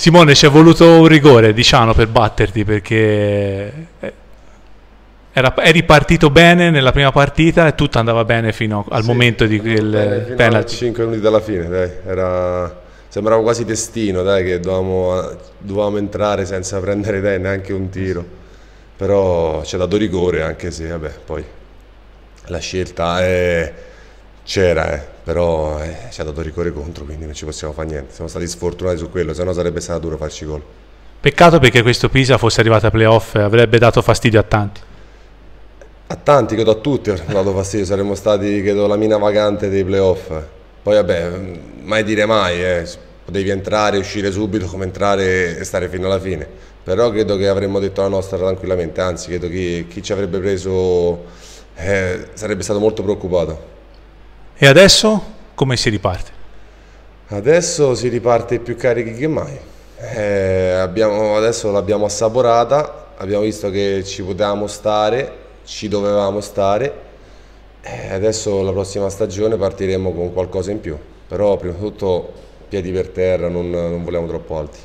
Simone, ci è voluto un rigore diciamo per batterti perché eh, era, eri partito bene nella prima partita e tutto andava bene fino al sì, momento di quel penalty. 5 minuti dalla fine, dai. Era, sembrava quasi destino dai, che dovevamo, dovevamo, entrare senza prendere dai, neanche un tiro. Però ci ha dato rigore anche se, vabbè, poi la scelta è c'era, eh, però eh, ci ha dato rigore contro, quindi non ci possiamo fare niente. Siamo stati sfortunati su quello, se no sarebbe stato duro farci gol. Peccato perché questo Pisa fosse arrivato ai playoff, e avrebbe dato fastidio a tanti. A tanti, credo a tutti avrebbe dato fastidio, saremmo stati credo la mina vagante dei playoff. Poi vabbè, mai dire mai, eh. potevi entrare, uscire subito come entrare e stare fino alla fine. Però credo che avremmo detto la nostra tranquillamente, anzi credo che chi ci avrebbe preso eh, sarebbe stato molto preoccupato. E adesso come si riparte? Adesso si riparte più carichi che mai. Eh, abbiamo, adesso l'abbiamo assaporata, abbiamo visto che ci potevamo stare, ci dovevamo stare. Eh, adesso la prossima stagione partiremo con qualcosa in più, però prima di tutto piedi per terra, non, non vogliamo troppo alti.